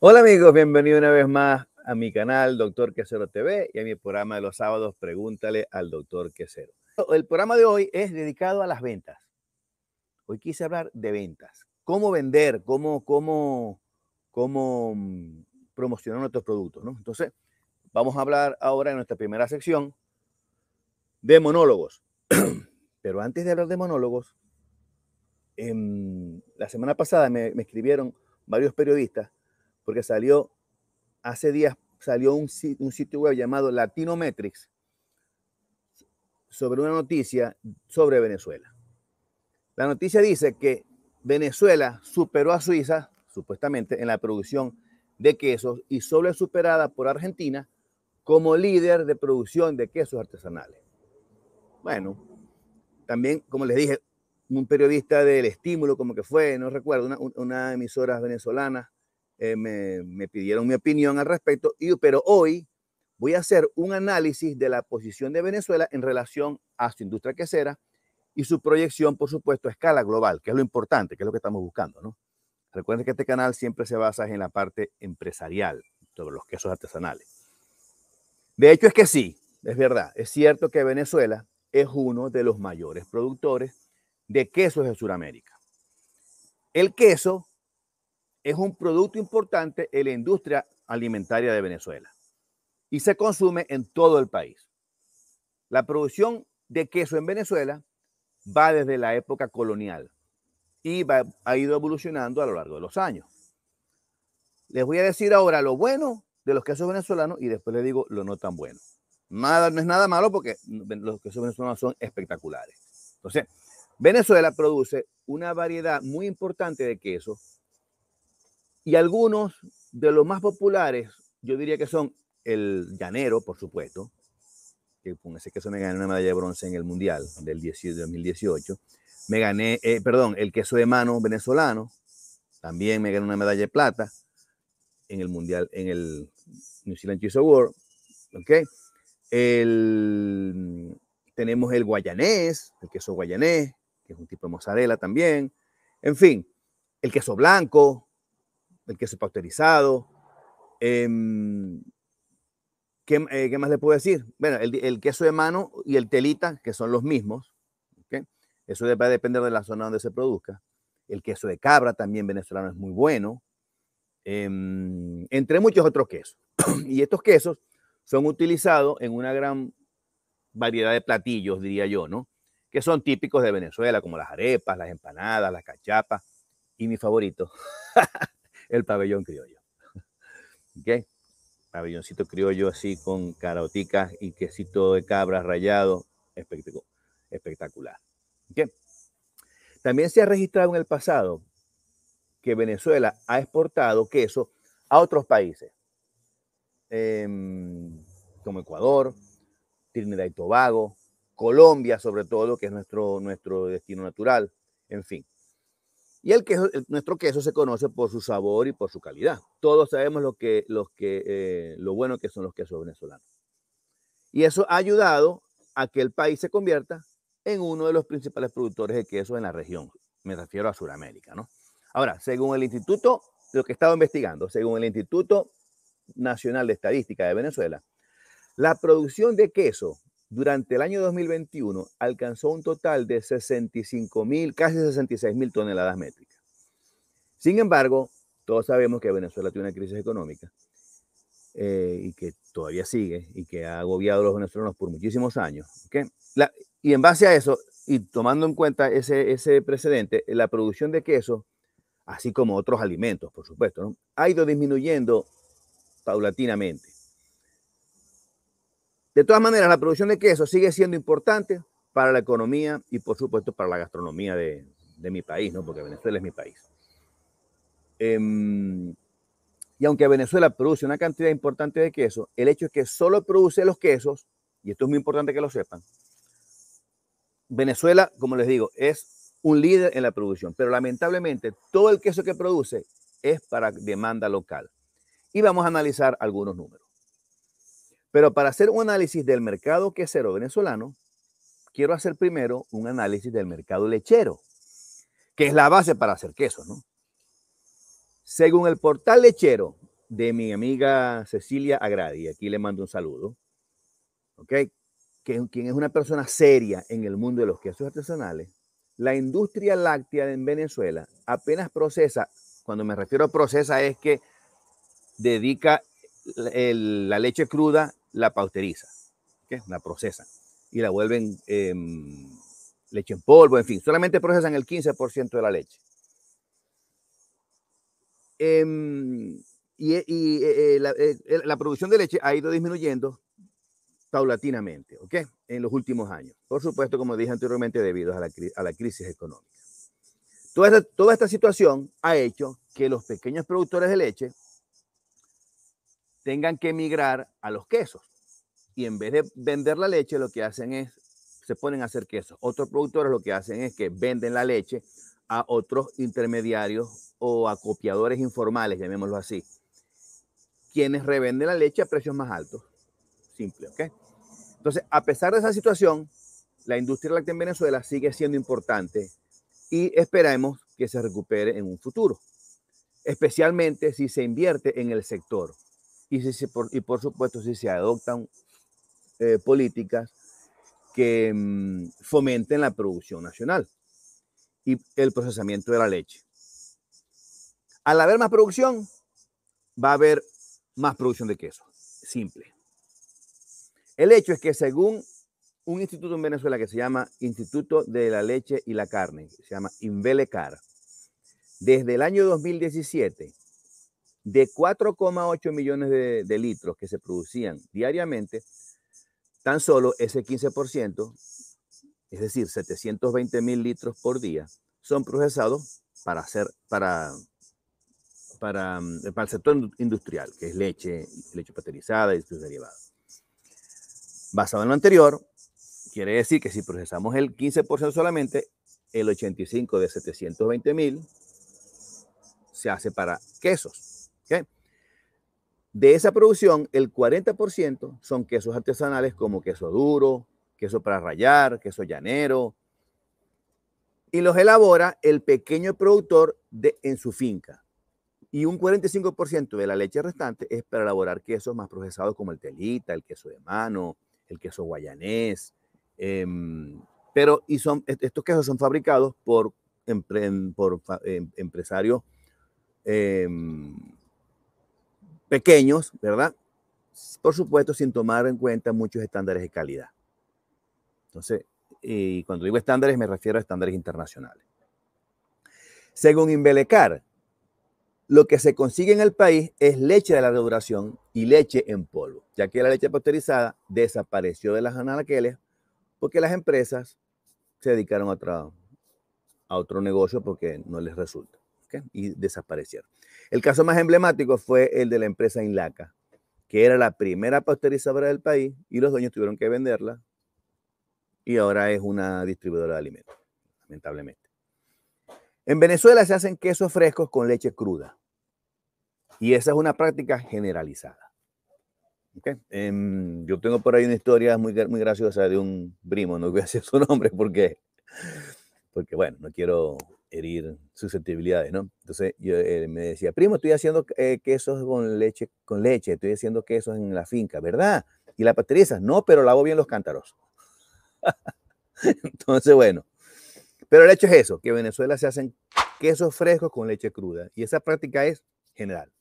Hola amigos, bienvenidos una vez más a mi canal Doctor Quesero TV y a mi programa de los sábados Pregúntale al Doctor Quesero. El programa de hoy es dedicado a las ventas. Hoy quise hablar de ventas. Cómo vender, cómo, cómo, cómo mm, promocionar nuestros productos. Entonces, vamos a hablar ahora en nuestra primera sección de monólogos. Pero antes de hablar de monólogos, em, la semana pasada me escribieron varios periodistas porque salió, hace días salió un, sitio web llamado Latinometrics sobre una noticia sobre Venezuela. La noticia dice que Venezuela superó a Suiza, supuestamente, en la producción de quesos y solo es superada por Argentina como líder de producción de quesos artesanales. Bueno, también, como les dije, un periodista del estímulo, como que fue, no recuerdo, una emisora venezolana, eh, me, pidieron mi opinión al respecto, y, pero hoy voy a hacer un análisis de la posición de Venezuela en relación a su industria quesera y su proyección, por supuesto, a escala global, que es lo importante, que es lo que estamos buscando, ¿no? Recuerden que este canal siempre se basa en la parte empresarial sobre los quesos artesanales. De hecho, es que sí, es verdad, es cierto que Venezuela es uno de los mayores productores de quesos de Sudamérica. El queso es un producto importante en la industria alimentaria de Venezuela y se consume en todo el país. La producción de queso en Venezuela va desde la época colonial y ha ido evolucionando a lo largo de los años. Les voy a decir ahora lo bueno de los quesos venezolanos y después les digo lo no tan bueno. Nada, no es nada malo porque los quesos venezolanos son espectaculares. Entonces, Venezuela produce una variedad muy importante de queso. Y algunos de los más populares, yo diría que son el llanero, por supuesto, que con ese queso me gané una medalla de bronce en el Mundial del 2018. Me gané, eh, perdón, el queso de mano venezolano, también me gané una medalla de plata en el Mundial, en el New Zealand Cheese Award, El, tenemos el guayanés, el queso guayanés, que es un tipo de mozzarella también, en fin, el queso blanco, el queso pasteurizado. Em, eh, ¿qué, más le puedo decir? Bueno, el, queso de mano y el telita, que son los mismos. Eso va a depender de la zona donde se produzca. El queso de cabra también venezolano es muy bueno. Em, entre muchos otros quesos. y estos quesos son utilizados en una gran variedad de platillos, diría yo, ¿no? Que son típicos de Venezuela, como las arepas, las empanadas, las cachapas y mi favorito, el pabellón criollo. ¿Ok? Pabelloncito criollo así con caraoticas y quesito de cabra rayado, espectacular. ¿Ok? También se ha registrado en el pasado que Venezuela ha exportado queso a otros países, em, como Ecuador, Trinidad y Tobago, Colombia sobre todo, que es nuestro, nuestro destino natural, en fin. Y el que nuestro queso se conoce por su sabor y por su calidad. Todos sabemos lo, que, los que, eh, lo bueno que son los quesos venezolanos. Y eso ha ayudado a que el país se convierta en uno de los principales productores de queso en la región. Me refiero a Sudamérica, ¿no? Ahora, según el Instituto, lo que he estado investigando, según el Instituto Nacional de Estadística de Venezuela, la producción de queso durante el año 2021 alcanzó un total de 65 mil, casi 66 mil toneladas métricas. Sin embargo, todos sabemos que Venezuela tiene una crisis económica eh, y que todavía sigue y que ha agobiado a los venezolanos por muchísimos años. y en base a eso, y tomando en cuenta ese, ese precedente, la producción de queso, así como otros alimentos, por supuesto, ha ido disminuyendo paulatinamente. De todas maneras, la producción de queso sigue siendo importante para la economía y, por supuesto, para la gastronomía de, mi país, ¿no? Porque Venezuela es mi país. Em, y aunque Venezuela produce una cantidad importante de queso, el hecho es que solo produce los quesos, y esto es muy importante que lo sepan, Venezuela, como les digo, es un líder en la producción, pero lamentablemente todo el queso que produce es para demanda local. Y vamos a analizar algunos números. Pero para hacer un análisis del mercado quesero venezolano, quiero hacer primero un análisis del mercado lechero, que es la base para hacer queso, ¿no? Según el portal lechero de mi amiga Cecilia Agradi, aquí le mando un saludo, ¿ok? quien es una persona seria en el mundo de los quesos artesanales, la industria láctea en Venezuela apenas procesa, cuando me refiero a procesa es que dedica la leche cruda la que la procesan y la vuelven em, leche en polvo, en fin, solamente procesan el 15% de la leche. Em, y, eh, eh, eh, la, producción de leche ha ido disminuyendo paulatinamente, ¿ok? En los últimos años. Por supuesto, como dije anteriormente, debido a la, crisis económica. toda esta situación ha hecho que los pequeños productores de leche tengan que emigrar a los quesos. Y en vez de vender la leche, lo que hacen es, se ponen a hacer quesos. Otros productores lo que hacen es que venden la leche a otros intermediarios o a copiadores informales, llamémoslo así, quienes revenden la leche a precios más altos. Simple, ¿ok? Entonces, a pesar de esa situación, la industria láctea en Venezuela sigue siendo importante y esperemos que se recupere en un futuro, especialmente si se invierte en el sector y, por, supuesto si se adoptan eh, políticas que mm, fomenten la producción nacional y el procesamiento de la leche. Al haber más producción, va a haber más producción de queso. Simple. El hecho es que según un instituto en Venezuela que se llama Instituto de la Leche y la Carne, se llama Invelecar, desde el año 2017 de 4,8 millones de, litros que se producían diariamente, tan solo ese 15%, es decir, 720 mil litros por día, son procesados para hacer, para, para, mm, el sector industrial, que es leche, leche pasteurizada y sus derivados. Basado en lo anterior, quiere decir que si procesamos el 15% solamente, el 85 de 720 mil se hace para quesos de esa producción, el 40% son quesos artesanales como queso duro, queso para rayar, queso llanero. Y los elabora el pequeño productor de, en su finca. Y un 45% de la leche restante es para elaborar quesos más procesados como el telita, el queso de mano, el queso guayanés. Em, pero y son, estos quesos son fabricados por, por em, empresarios em, pequeños, ¿verdad? Por supuesto, sin tomar en cuenta muchos estándares de calidad. Entonces, y cuando digo estándares me refiero a estándares internacionales. Según Imbelecar, lo que se consigue en el país es leche de la duración y leche en polvo, ya que la leche pasteurizada desapareció de las anaqueles porque las empresas se dedicaron a otro negocio porque no les resulta y desaparecieron. El caso más emblemático fue el de la empresa Inlaca, que era la primera pasteurizadora del país y los dueños tuvieron que venderla y ahora es una distribuidora de alimentos, lamentablemente. En Venezuela se hacen quesos frescos con leche cruda y esa es una práctica generalizada. Okay. Em, yo tengo por ahí una historia muy, muy graciosa de un primo, no voy a decir su nombre porque porque bueno, no quiero herir susceptibilidades, ¿no? Entonces yo, eh, me decía, primo, estoy haciendo eh, quesos con leche, con leche, estoy haciendo quesos en la finca, ¿verdad? Y la pasteriza, no, pero lavo bien los cántaros. Entonces, bueno, pero el hecho es eso, que en Venezuela se hacen quesos frescos con leche cruda y esa práctica es general.